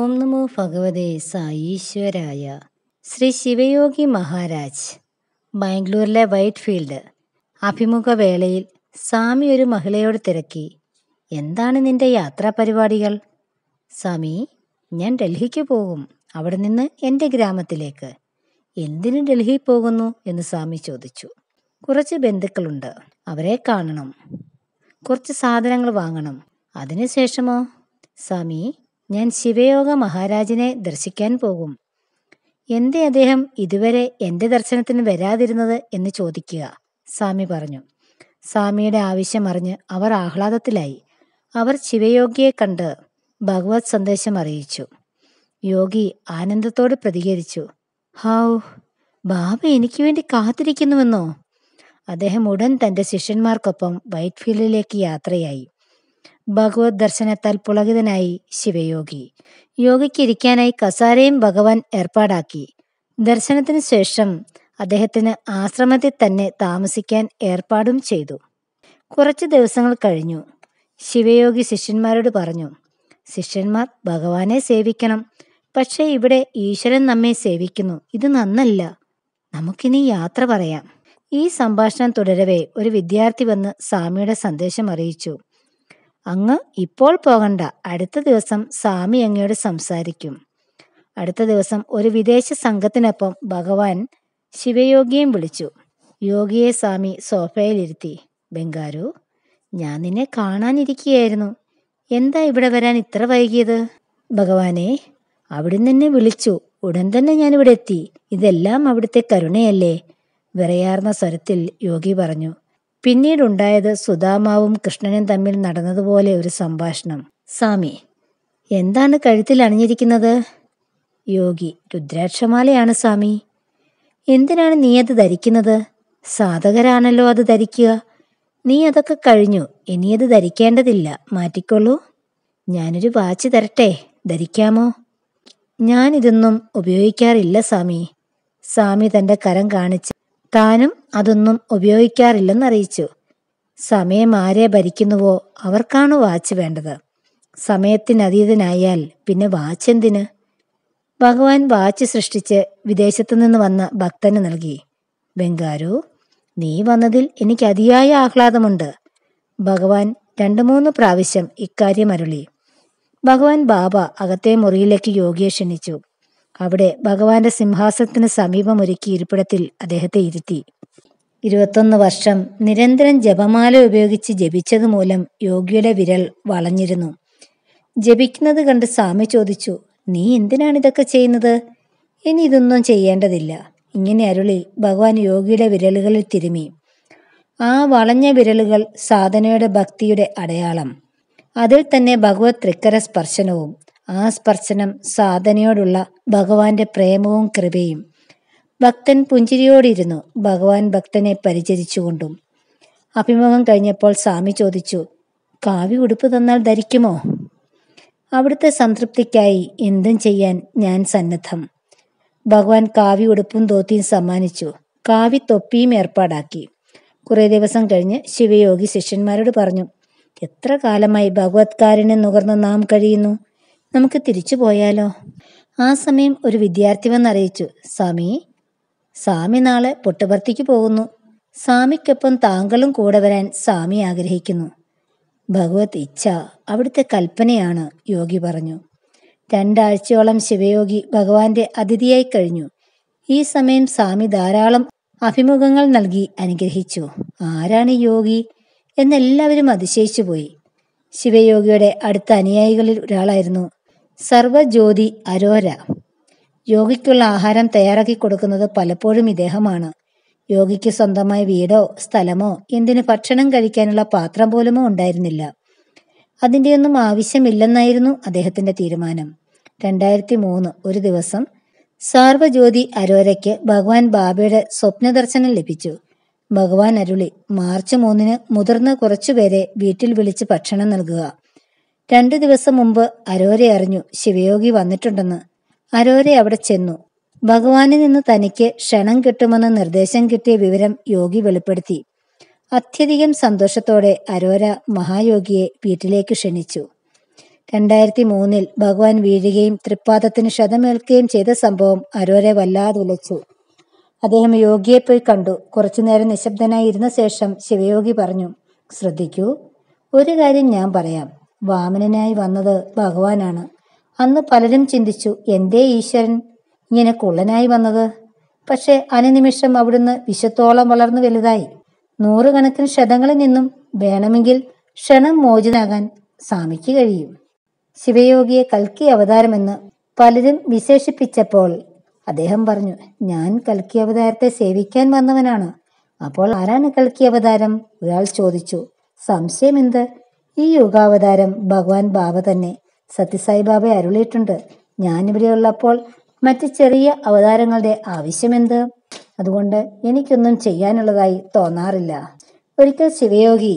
ഓം നമോ ഭഗവതേ സായീശ്വരായ ശ്രീ ശിവയോഗി മഹാരാജ് ബാംഗ്ലൂരിലെ white field അഭിമുഖ വേളയിൽ സ്വാമി ഒരു മഹിളയോട് തിരക്കി എന്താണ് നിന്റെ യാത്രാ പരിപാടികൾ സ്വാമി ഞാൻ ഡൽഹിക്ക് പോകും അവിടെ നിന്ന് എൻ്റെ ഗ്രാമത്തിലേക്ക് എന്തിനു ഡൽഹി പോകുന്നു എന്ന് സ്വാമി ചോദിച്ചു കുറച്ച് ബന്ധുക്കളുണ്ട് അവരെ കാണണം കുറച്ച് സാധനങ്ങൾ വാങ്ങണം അതിനുശേഷമോ സ്വാമി ഞാൻ ശിവയോഗ മഹാരാജിനെ ദർശിക്കാൻ പോകും എന്തേ അദ്ദേഹം ഇതുവരെ എൻ്റെ ദർശനത്തിന് വരാതിരുന്നത് എന്ന് ചോദിക്കുക സ്വാമി പറഞ്ഞു സ്വാമിയുടെ ആവശ്യം അറിഞ്ഞ് അവർ ആഹ്ലാദത്തിലായി അവർ ശിവയോഗിയെ കണ്ട് ഭഗവത് സന്ദേശം അറിയിച്ചു യോഗി ആനന്ദത്തോട് പ്രതികരിച്ചു ഹൗ ബാബ എനിക്ക് വേണ്ടി കാത്തിരിക്കുന്നുവെന്നോ അദ്ദേഹം ഉടൻ തന്റെ ശിഷ്യന്മാർക്കൊപ്പം വൈറ്റ്ഫീൽഡിലേക്ക് യാത്രയായി ഭഗവത് ദർശനത്താൽ പുളകിതനായി ശിവയോഗി യോഗിക്കിരിക്കാനായി കസാരയും ഭഗവാൻ ഏർപ്പാടാക്കി ദർശനത്തിന് ശേഷം അദ്ദേഹത്തിന് ആശ്രമത്തിൽ തന്നെ താമസിക്കാൻ ഏർപ്പാടും ചെയ്തു കുറച്ച് ദിവസങ്ങൾ കഴിഞ്ഞു ശിവയോഗി ശിഷ്യന്മാരോട് പറഞ്ഞു ശിഷ്യന്മാർ ഭഗവാനെ സേവിക്കണം പക്ഷേ ഇവിടെ ഈശ്വരൻ നമ്മെ സേവിക്കുന്നു ഇത് നന്നല്ല നമുക്കിനി യാത്ര പറയാം ഈ സംഭാഷണം തുടരവേ ഒരു വിദ്യാർത്ഥി വന്ന് സ്വാമിയുടെ സന്ദേശം അറിയിച്ചു അങ്ങ് ഇപ്പോൾ പോകണ്ട അടുത്ത ദിവസം സ്വാമി അങ്ങയോട് സംസാരിക്കും അടുത്ത ദിവസം ഒരു വിദേശ സംഘത്തിനൊപ്പം ഭഗവാൻ ശിവയോഗിയും വിളിച്ചു യോഗിയെ സ്വാമി സോഫയിലിരുത്തി ബംഗാരു ഞാൻ നിന്നെ കാണാനിരിക്കുകയായിരുന്നു എന്താ ഇവിടെ വരാൻ ഇത്ര വൈകിയത് ഭഗവാനെ അവിടുന്ന് എന്നെ വിളിച്ചു ഉടൻ തന്നെ ഞാനിവിടെ എത്തി ഇതെല്ലാം അവിടുത്തെ കരുണയല്ലേ വിറയാർന്ന സ്വരത്തിൽ യോഗി പറഞ്ഞു പിന്നീടുണ്ടായത് സുദാമാവും കൃഷ്ണനും തമ്മിൽ നടന്നതുപോലെ ഒരു സംഭാഷണം സ്വാമി എന്താണ് കഴുത്തിൽ അണിഞ്ഞിരിക്കുന്നത് യോഗി രുദ്രാക്ഷമാലയാണ് സ്വാമി എന്തിനാണ് നീ അത് ധരിക്കുന്നത് സാധകരാണല്ലോ അത് ധരിക്കുക നീ അതൊക്കെ കഴിഞ്ഞു ഇനിയത് ധരിക്കേണ്ടതില്ല മാറ്റിക്കൊള്ളൂ ഞാനൊരു വാച്ച് തരട്ടെ ധരിക്കാമോ ഞാനിതൊന്നും ഉപയോഗിക്കാറില്ല സ്വാമി സ്വാമി തൻ്റെ കരം കാണിച്ച് താനും അതൊന്നും ഉപയോഗിക്കാറില്ലെന്ന് അറിയിച്ചു സമയം ആരെ ഭരിക്കുന്നുവോ അവർക്കാണ് വാച്ച് വേണ്ടത് സമയത്തിനതീതനായാൽ പിന്നെ വാച്ച് എന്തിന് ഭഗവാൻ വാച്ച് സൃഷ്ടിച്ച് വിദേശത്തു നിന്ന് വന്ന ഭക്തന് നൽകി ബംഗാരു നീ വന്നതിൽ എനിക്ക് അതിയായ ആഹ്ലാദമുണ്ട് ഭഗവാൻ രണ്ടു മൂന്ന് പ്രാവശ്യം ഇക്കാര്യം അരുളി ഭഗവാൻ ബാബ അകത്തെ മുറിയിലേക്ക് യോഗിയെ ക്ഷണിച്ചു അവിടെ ഭഗവാന്റെ സിംഹാസനത്തിന് സമീപം ഒരുക്കി ഇരിപ്പിടത്തിൽ അദ്ദേഹത്തെ ഇരുത്തി ഇരുപത്തൊന്ന് വർഷം നിരന്തരം ജപമാല ഉപയോഗിച്ച് ജപിച്ചത് മൂലം യോഗിയുടെ വിരൽ വളഞ്ഞിരുന്നു ജപിക്കുന്നത് കണ്ട് സ്വാമി ചോദിച്ചു നീ എന്തിനാണ് ഇതൊക്കെ ചെയ്യുന്നത് ഇനി ഇതൊന്നും ചെയ്യേണ്ടതില്ല ഇങ്ങനെ അരുളി ഭഗവാൻ യോഗിയുടെ വിരലുകളിൽ തിരുമി ആ വളഞ്ഞ വിരലുകൾ സാധനയുടെ ഭക്തിയുടെ അടയാളം അതിൽ തന്നെ ഭഗവത് ത്രിക്കര സ്പർശനവും ആ സ്പർശനം സാധനയോടുള്ള ഭഗവാന്റെ പ്രേമവും കൃപയും ഭക്തൻ പുഞ്ചിരിയോടിരുന്നു ഭഗവാൻ ഭക്തനെ പരിചരിച്ചുകൊണ്ടും അഭിമുഖം കഴിഞ്ഞപ്പോൾ സ്വാമി ചോദിച്ചു കാവ്യ ഉടുപ്പ് തന്നാൽ ധരിക്കുമോ അവിടുത്തെ സംതൃപ്തിക്കായി എന്തും ചെയ്യാൻ ഞാൻ സന്നദ്ധം ഭഗവാൻ കാവ്യ ഉടുപ്പും തോത്തിയും സമ്മാനിച്ചു കാവ്യ തൊപ്പിയും ഏർപ്പാടാക്കി കുറേ ദിവസം കഴിഞ്ഞ് ശിവയോഗി ശിഷ്യന്മാരോട് പറഞ്ഞു എത്ര കാലമായി ഭഗവത്കാരനെ നുകർന്ന് നാം കഴിയുന്നു നമുക്ക് തിരിച്ചു പോയാലോ ആ സമയം ഒരു വിദ്യാർത്ഥി വന്നറിയിച്ചു സ്വാമി സ്വാമി നാളെ പൊട്ടുപർത്തിക്ക് പോകുന്നു സ്വാമിക്കൊപ്പം താങ്കളും കൂടെ വരാൻ സ്വാമി ആഗ്രഹിക്കുന്നു ഭഗവത് ഇച്ഛ അവിടുത്തെ കൽപ്പനയാണ് യോഗി പറഞ്ഞു രണ്ടാഴ്ചയോളം ശിവയോഗി ഭഗവാന്റെ അതിഥിയായി കഴിഞ്ഞു ഈ സമയം സ്വാമി ധാരാളം അഭിമുഖങ്ങൾ നൽകി അനുഗ്രഹിച്ചു ആരാണ് യോഗി എന്നെല്ലാവരും അതിശയിച്ചു പോയി ശിവയോഗിയുടെ അടുത്ത അനുയായികളിൽ ഒരാളായിരുന്നു സർവജ്യോതി അരോര യോഗിക്കുള്ള ആഹാരം തയ്യാറാക്കി കൊടുക്കുന്നത് പലപ്പോഴും ഇദ്ദേഹമാണ് യോഗിക്ക് സ്വന്തമായി വീടോ സ്ഥലമോ എന്തിന് ഭക്ഷണം കഴിക്കാനുള്ള പാത്രം പോലുമോ ഉണ്ടായിരുന്നില്ല ഒന്നും ആവശ്യമില്ലെന്നായിരുന്നു അദ്ദേഹത്തിന്റെ തീരുമാനം രണ്ടായിരത്തി മൂന്ന് ഒരു ദിവസം സാർവജ്യോതി അരോരയ്ക്ക് ഭഗവാൻ ബാബയുടെ സ്വപ്നദർശനം ലഭിച്ചു ഭഗവാൻ അരുളി മാർച്ച് മൂന്നിന് മുതിർന്ന കുറച്ചുപേരെ വീട്ടിൽ വിളിച്ച് ഭക്ഷണം നൽകുക രണ്ടു ദിവസം മുമ്പ് അരോരെ അറിഞ്ഞു ശിവയോഗി വന്നിട്ടുണ്ടെന്ന് അരോരെ അവിടെ ചെന്നു ഭഗവാനിൽ നിന്ന് തനിക്ക് ക്ഷണം കിട്ടുമെന്ന് നിർദ്ദേശം കിട്ടിയ വിവരം യോഗി വെളിപ്പെടുത്തി അത്യധികം സന്തോഷത്തോടെ അരോര മഹായോഗിയെ വീട്ടിലേക്ക് ക്ഷണിച്ചു രണ്ടായിരത്തി മൂന്നിൽ ഭഗവാൻ വീഴുകയും തൃപ്പാദത്തിന് ക്ഷതമേൽക്കുകയും ചെയ്ത സംഭവം അരോരെ വല്ലാതെ ഉലച്ചു അദ്ദേഹം യോഗിയെ പോയി കണ്ടു കുറച്ചുനേരം നിശബ്ദനായി ഇരുന്ന ശേഷം ശിവയോഗി പറഞ്ഞു ശ്രദ്ധിക്കൂ ഒരു കാര്യം ഞാൻ പറയാം വാമനനായി വന്നത് ഭഗവാനാണ് അന്ന് പലരും ചിന്തിച്ചു എന്തേ ഈശ്വരൻ ഇങ്ങനെ കുള്ളനായി വന്നത് പക്ഷേ അനുനിമിഷം അവിടുന്ന് വിശത്തോളം വളർന്നു വലുതായി നൂറുകണക്കിന് ക്ഷതങ്ങളിൽ നിന്നും വേണമെങ്കിൽ ക്ഷണം മോചിതനാകാൻ സ്വാമിക്ക് കഴിയും ശിവയോഗിയെ കൽക്കി അവതാരമെന്ന് പലരും വിശേഷിപ്പിച്ചപ്പോൾ അദ്ദേഹം പറഞ്ഞു ഞാൻ കൽക്കി അവതാരത്തെ സേവിക്കാൻ വന്നവനാണ് അപ്പോൾ ആരാണ് കൽക്കി അവതാരം ഒരാൾ ചോദിച്ചു സംശയം എന്ത് ഈ യുഗാവതാരം ഭഗവാൻ ബാബ തന്നെ സത്യസായിബാബ അരുളിയിട്ടുണ്ട് ഞാനിവിടെ ഉള്ളപ്പോൾ മറ്റ് ചെറിയ അവതാരങ്ങളുടെ ആവശ്യമെന്ത് അതുകൊണ്ട് എനിക്കൊന്നും ചെയ്യാനുള്ളതായി തോന്നാറില്ല ഒരിക്കൽ ശിവയോഗി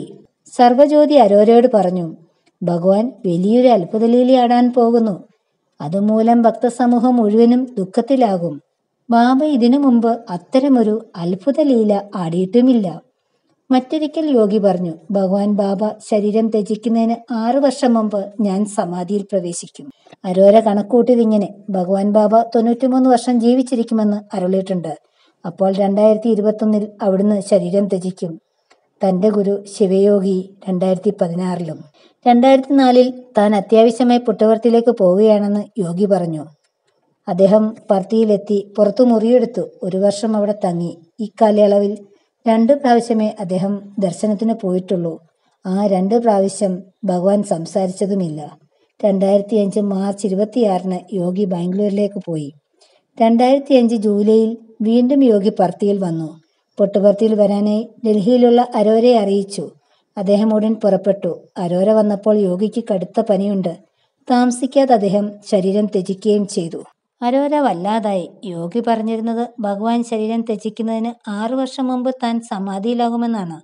സർവജ്യോതി അരോരയോട് പറഞ്ഞു ഭഗവാൻ വലിയൊരു ആടാൻ പോകുന്നു അതുമൂലം ഭക്തസമൂഹം മുഴുവനും ദുഃഖത്തിലാകും ബാബ ഇതിനു മുമ്പ് അത്തരമൊരു അത്ഭുത ലീല ആടിയിട്ടുമില്ല മറ്റൊരിക്കൽ യോഗി പറഞ്ഞു ഭഗവാൻ ബാബ ശരീരം ത്യജിക്കുന്നതിന് ആറു വർഷം മുമ്പ് ഞാൻ സമാധിയിൽ പ്രവേശിക്കും അരോര കണക്കൂട്ടിയതിങ്ങനെ ഭഗവാൻ ബാബ തൊണ്ണൂറ്റിമൂന്ന് വർഷം ജീവിച്ചിരിക്കുമെന്ന് അരുളിയിട്ടുണ്ട് അപ്പോൾ രണ്ടായിരത്തി ഇരുപത്തൊന്നിൽ അവിടുന്ന് ശരീരം ത്യജിക്കും തന്റെ ഗുരു ശിവയോഗി രണ്ടായിരത്തി പതിനാറിലും രണ്ടായിരത്തി നാലിൽ താൻ അത്യാവശ്യമായി പുട്ടവർത്തിയിലേക്ക് പോവുകയാണെന്ന് യോഗി പറഞ്ഞു അദ്ദേഹം പർത്തിയിലെത്തി പുറത്തു മുറിയെടുത്തു ഒരു വർഷം അവിടെ തങ്ങി ഇക്കാലയളവിൽ രണ്ട് പ്രാവശ്യമേ അദ്ദേഹം ദർശനത്തിന് പോയിട്ടുള്ളൂ ആ രണ്ട് പ്രാവശ്യം ഭഗവാൻ സംസാരിച്ചതുമില്ല രണ്ടായിരത്തി അഞ്ച് മാർച്ച് ഇരുപത്തിയാറിന് യോഗി ബാംഗ്ലൂരിലേക്ക് പോയി രണ്ടായിരത്തി അഞ്ച് ജൂലൈയിൽ വീണ്ടും യോഗി പർത്തിയിൽ വന്നു പൊട്ടുപർത്തിയിൽ വരാനായി ഡൽഹിയിലുള്ള അരോരയെ അറിയിച്ചു അദ്ദേഹം ഉടൻ പുറപ്പെട്ടു അരോര വന്നപ്പോൾ യോഗിക്ക് കടുത്ത പനിയുണ്ട് താമസിക്കാതെ അദ്ദേഹം ശരീരം ത്യജിക്കുകയും ചെയ്തു അരോര വല്ലാതായി യോഗി പറഞ്ഞിരുന്നത് ഭഗവാൻ ശരീരം ത്യജിക്കുന്നതിന് ആറു വർഷം മുമ്പ് താൻ സമാധിയിലാകുമെന്നാണ്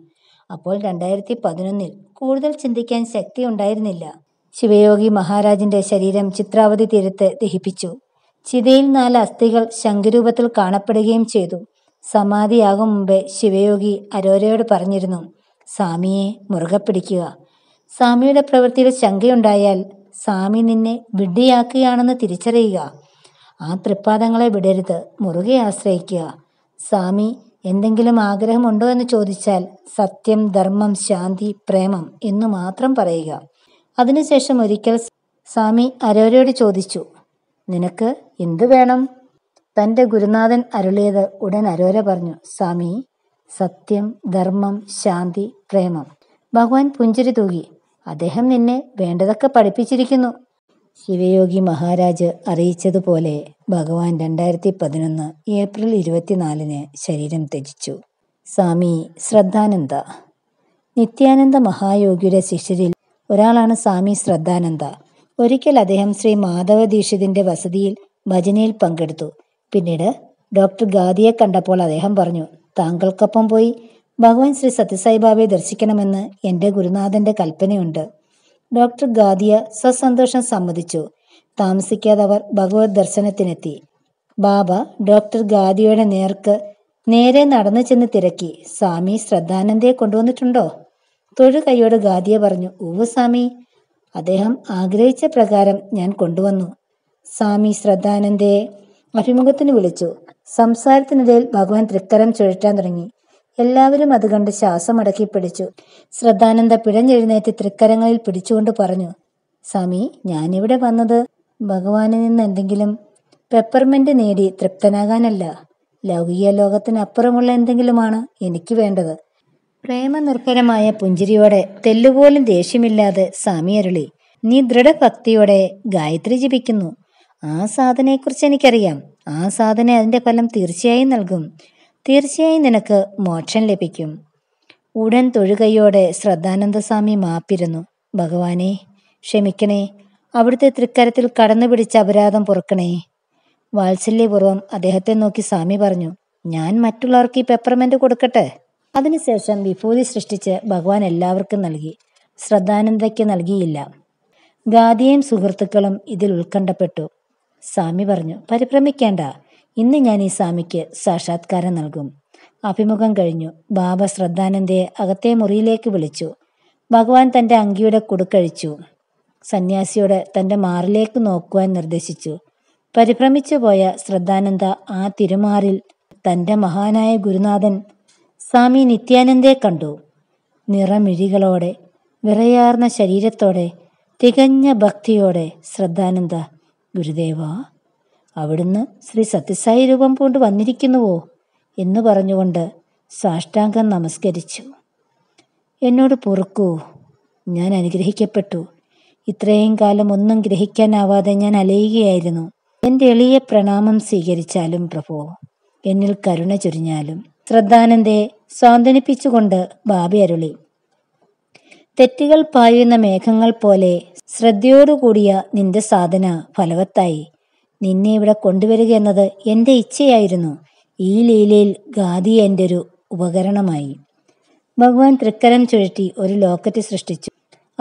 അപ്പോൾ രണ്ടായിരത്തി പതിനൊന്നിൽ കൂടുതൽ ചിന്തിക്കാൻ ശക്തി ഉണ്ടായിരുന്നില്ല ശിവയോഗി മഹാരാജിന്റെ ശരീരം ചിത്രാവതി തീരത്ത് ദഹിപ്പിച്ചു ചിതയിൽ നാല് അസ്ഥികൾ ശംഖുരൂപത്തിൽ കാണപ്പെടുകയും ചെയ്തു സമാധിയാകും മുമ്പേ ശിവയോഗി അരോരയോട് പറഞ്ഞിരുന്നു സ്വാമിയെ മുറുകെ പിടിക്കുക സ്വാമിയുടെ പ്രവൃത്തിയിൽ ശങ്കയുണ്ടായാൽ സ്വാമി നിന്നെ വിഡ്ഢിയാക്കുകയാണെന്ന് തിരിച്ചറിയുക ആ തൃപ്പാദങ്ങളെ വിടരുത് മുറുകെ ആശ്രയിക്കുക സ്വാമി എന്തെങ്കിലും ആഗ്രഹമുണ്ടോ എന്ന് ചോദിച്ചാൽ സത്യം ധർമ്മം ശാന്തി പ്രേമം എന്ന് മാത്രം പറയുക അതിനുശേഷം ഒരിക്കൽ സ്വാമി അരോരയോട് ചോദിച്ചു നിനക്ക് എന്തു വേണം തൻ്റെ ഗുരുനാഥൻ അരുളിയത് ഉടൻ അരോര പറഞ്ഞു സ്വാമി സത്യം ധർമ്മം ശാന്തി പ്രേമം ഭഗവാൻ പുഞ്ചിരി തൂകി അദ്ദേഹം നിന്നെ വേണ്ടതൊക്കെ പഠിപ്പിച്ചിരിക്കുന്നു ശിവയോഗി മഹാരാജ് അറിയിച്ചതുപോലെ ഭഗവാൻ രണ്ടായിരത്തി പതിനൊന്ന് ഏപ്രിൽ ഇരുപത്തിനാലിന് ശരീരം ത്യജിച്ചു സ്വാമി ശ്രദ്ധാനന്ദ നിത്യാനന്ദ മഹായോഗിയുടെ ശിഷ്യരിൽ ഒരാളാണ് സ്വാമി ശ്രദ്ധാനന്ദ ഒരിക്കൽ അദ്ദേഹം ശ്രീ മാധവ ദീക്ഷിതിന്റെ വസതിയിൽ ഭജനയിൽ പങ്കെടുത്തു പിന്നീട് ഡോക്ടർ ഗാദിയെ കണ്ടപ്പോൾ അദ്ദേഹം പറഞ്ഞു താങ്കൾക്കൊപ്പം പോയി ഭഗവാൻ ശ്രീ സത്യസായിബാബയെ ദർശിക്കണമെന്ന് എൻ്റെ ഗുരുനാഥന്റെ കൽപ്പനയുണ്ട് ഡോക്ടർ ഗാദിയ സസന്തോഷം സമ്മതിച്ചു താമസിക്കാതെ അവർ ഭഗവത് ദർശനത്തിനെത്തി ബാബ ഡോക്ടർ ഗാദിയുടെ നേർക്ക് നേരെ നടന്നു ചെന്ന് തിരക്കി സ്വാമി ശ്രദ്ധാനന്ദയെ കൊണ്ടുവന്നിട്ടുണ്ടോ തൊഴു കൈയോട് ഗാദിയ പറഞ്ഞു ഊവ് സ്വാമി അദ്ദേഹം ആഗ്രഹിച്ച പ്രകാരം ഞാൻ കൊണ്ടുവന്നു സ്വാമി ശ്രദ്ധാനന്ദയെ അഭിമുഖത്തിന് വിളിച്ചു സംസാരത്തിനിടയിൽ ഭഗവാൻ തൃക്കരം ചുഴറ്റാൻ തുടങ്ങി എല്ലാവരും അത് കണ്ട് അടക്കി പിടിച്ചു ശ്രദ്ധാനന്ദ പിഴഞ്ഞെഴുന്നേറ്റ് തൃക്കരങ്ങളിൽ പിടിച്ചുകൊണ്ട് പറഞ്ഞു സ്വാമി ഞാനിവിടെ വന്നത് ഭഗവാനിൽ നിന്ന് എന്തെങ്കിലും പെപ്പർമെന്റ് നേടി തൃപ്തനാകാനല്ല ലൗകിക ലോകത്തിനപ്പുറമുള്ള എന്തെങ്കിലുമാണ് എനിക്ക് വേണ്ടത് പ്രേമനിർഭരമായ പുഞ്ചിരിയോടെ തെല്ലുപോലും ദേഷ്യമില്ലാതെ സ്വാമി അരുളി നീ ദൃഢഭക്തിയോടെ ഗായത്രി ജപിക്കുന്നു ആ സാധനയെക്കുറിച്ച് എനിക്കറിയാം ആ സാധന അതിന്റെ ഫലം തീർച്ചയായും നൽകും തീർച്ചയായും നിനക്ക് മോക്ഷം ലഭിക്കും ഉടൻ തൊഴുകയോടെ ശ്രദ്ധാനന്ദസ്വാമി മാപ്പിരുന്നു ഭഗവാനെ ക്ഷമിക്കണേ അവിടുത്തെ തൃക്കരത്തിൽ കടന്നു പിടിച്ച അപരാധം പുറക്കണേ വാത്സല്യപൂർവ്വം അദ്ദേഹത്തെ നോക്കി സ്വാമി പറഞ്ഞു ഞാൻ മറ്റുള്ളവർക്ക് ഈ പെപ്പർമെന്റ് കൊടുക്കട്ടെ അതിനുശേഷം വിഭൂതി സൃഷ്ടിച്ച് ഭഗവാൻ എല്ലാവർക്കും നൽകി ശ്രദ്ധാനന്ദയ്ക്ക് നൽകിയില്ല ഗാദിയും സുഹൃത്തുക്കളും ഇതിൽ ഉത്കണ്ഠപ്പെട്ടു സ്വാമി പറഞ്ഞു പരിഭ്രമിക്കേണ്ട ഇന്ന് ഞാൻ ഈ സ്വാമിക്ക് സാക്ഷാത്കാരം നൽകും അഭിമുഖം കഴിഞ്ഞു ബാബ ശ്രദ്ധാനന്ദയെ അകത്തെ മുറിയിലേക്ക് വിളിച്ചു ഭഗവാൻ തൻ്റെ അങ്കിയുടെ കുടുക്കഴിച്ചു സന്യാസിയോട് തൻ്റെ മാറിലേക്ക് നോക്കുവാൻ നിർദ്ദേശിച്ചു പരിഭ്രമിച്ചു പോയ ശ്രദ്ധാനന്ദ ആ തിരുമാറിൽ തൻ്റെ മഹാനായ ഗുരുനാഥൻ സ്വാമി നിത്യാനന്ദയെ കണ്ടു നിറമിഴികളോടെ വിറയാർന്ന ശരീരത്തോടെ തികഞ്ഞ ഭക്തിയോടെ ശ്രദ്ധാനന്ദ ഗുരുദേവാ അവിടുന്ന് ശ്രീ സത്യസായി രൂപം പൂണ്ട് വന്നിരിക്കുന്നുവോ എന്ന് പറഞ്ഞുകൊണ്ട് സാഷ്ടാംഗം നമസ്കരിച്ചു എന്നോട് പൊറുക്കൂ ഞാൻ അനുഗ്രഹിക്കപ്പെട്ടു ഇത്രയും കാലം ഒന്നും ഗ്രഹിക്കാനാവാതെ ഞാൻ അലയുകയായിരുന്നു എൻ്റെ എളിയ പ്രണാമം സ്വീകരിച്ചാലും പ്രഭു എന്നിൽ കരുണ ചൊരിഞ്ഞാലും ശ്രദ്ധാനന്ദെ സ്വാന്തനിപ്പിച്ചുകൊണ്ട് ബാബി അരുളി തെറ്റുകൾ പായുന്ന മേഘങ്ങൾ പോലെ ശ്രദ്ധയോടുകൂടിയ നിന്റെ സാധന ഫലവത്തായി നിന്നെ ഇവിടെ കൊണ്ടുവരിക എന്നത് എൻ്റെ ഇച്ഛയായിരുന്നു ഈ ലീലയിൽ ഗാദി എൻ്റെ ഒരു ഉപകരണമായി ഭഗവാൻ തൃക്കരം ചുഴറ്റി ഒരു ലോക്കറ്റ് സൃഷ്ടിച്ചു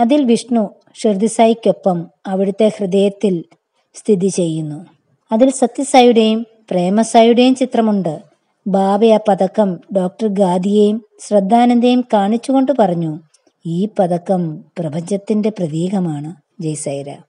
അതിൽ വിഷ്ണു ഷിർദിസായിക്കൊപ്പം അവിടുത്തെ ഹൃദയത്തിൽ സ്ഥിതി ചെയ്യുന്നു അതിൽ സത്യസായുടെയും പ്രേമസായുടെയും ചിത്രമുണ്ട് ബാബ ആ പതക്കം ഡോക്ടർ ഗാദിയെയും ശ്രദ്ധാനന്ദയും കാണിച്ചുകൊണ്ട് പറഞ്ഞു ഈ പതക്കം പ്രപഞ്ചത്തിന്റെ പ്രതീകമാണ് ജയ്സൈര